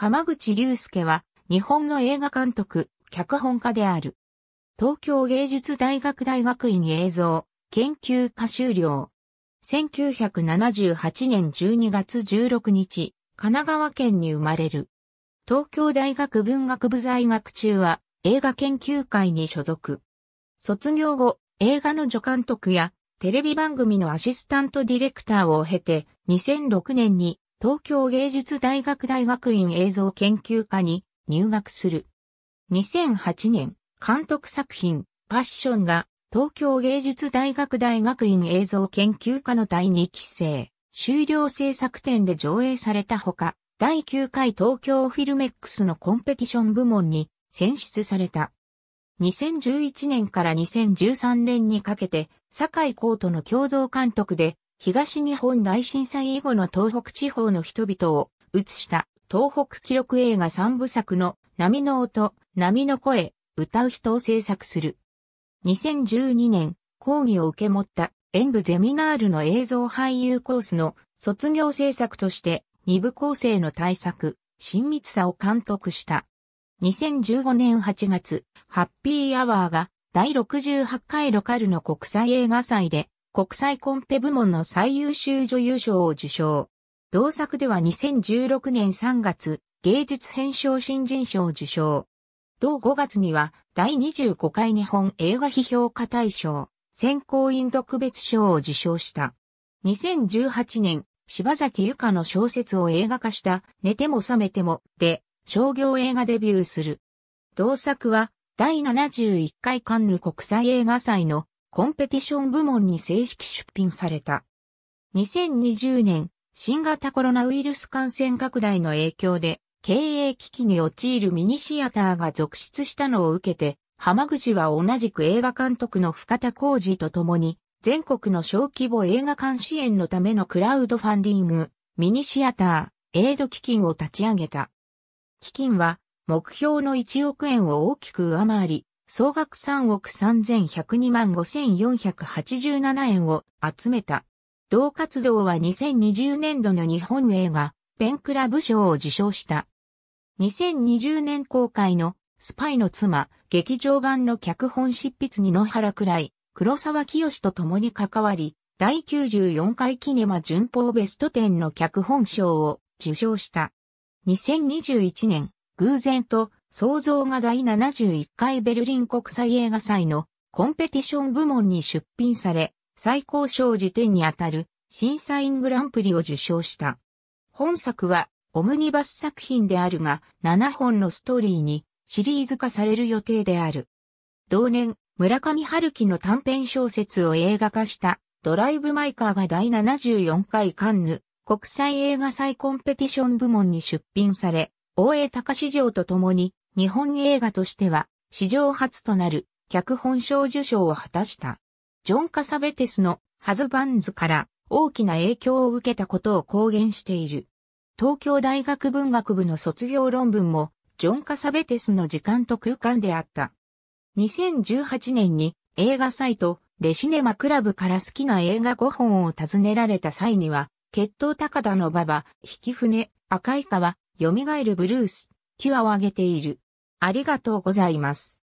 浜口竜介は、日本の映画監督、脚本家である。東京芸術大学大学院映像、研究科修了。1978年12月16日、神奈川県に生まれる。東京大学文学部在学中は映画研究会に所属。卒業後、映画の助監督やテレビ番組のアシスタントディレクターを経て2006年に東京芸術大学大学院映像研究科に入学する。2008年、監督作品、パッションが東京芸術大学大学院映像研究科の第2期生、終了制作展で上映されたほか、第9回東京フィルメックスのコンペティション部門に選出された。2011年から2013年にかけて、堺コートの共同監督で東日本大震災以後の東北地方の人々を映した東北記録映画三部作の波の音、波の声、歌う人を制作する。2012年、講義を受け持った演舞ゼミナールの映像俳優コースの卒業制作として2部構成の大作、親密さを監督した。2015年8月、ハッピーアワーが第68回ロカルの国際映画祭で国際コンペ部門の最優秀女優賞を受賞。同作では2016年3月、芸術編賞新人賞を受賞。同5月には、第25回日本映画批評家大賞、選考員特別賞を受賞した。2018年、柴崎由香の小説を映画化した、寝ても覚めても、で、商業映画デビューする。同作は、第71回カンヌ国際映画祭のコンペティション部門に正式出品された。2020年、新型コロナウイルス感染拡大の影響で、経営危機に陥るミニシアターが続出したのを受けて、浜口は同じく映画監督の深田浩二と共に、全国の小規模映画館支援のためのクラウドファンディング、ミニシアター、エイド基金を立ち上げた。基金は、目標の1億円を大きく上回り、総額3億3102万5487円を集めた。同活動は2020年度の日本映画、ペンクラブ賞を受賞した。2020年公開のスパイの妻、劇場版の脚本執筆に野原くらい、黒沢清と共に関わり、第94回キネマ順法ベスト10の脚本賞を受賞した。2021年、偶然と創造が第71回ベルリン国際映画祭のコンペティション部門に出品され、最高賞辞典にあたる審査員グランプリを受賞した。本作はオムニバス作品であるが、7本のストーリーにシリーズ化される予定である。同年、村上春樹の短編小説を映画化したドライブ・マイ・カーが第74回カンヌ国際映画祭コンペティション部門に出品され、大江隆史上と共に日本映画としては史上初となる脚本賞受賞を果たした。ジョン・カサベテスのハズバンズから大きな影響を受けたことを公言している。東京大学文学部の卒業論文もジョン・カサベテスの時間と空間であった。2018年に映画サイトレシネマクラブから好きな映画5本を尋ねられた際には、血統高田の馬場、引き船、赤い川、蘇るブルース、際を挙げている。ありがとうございます。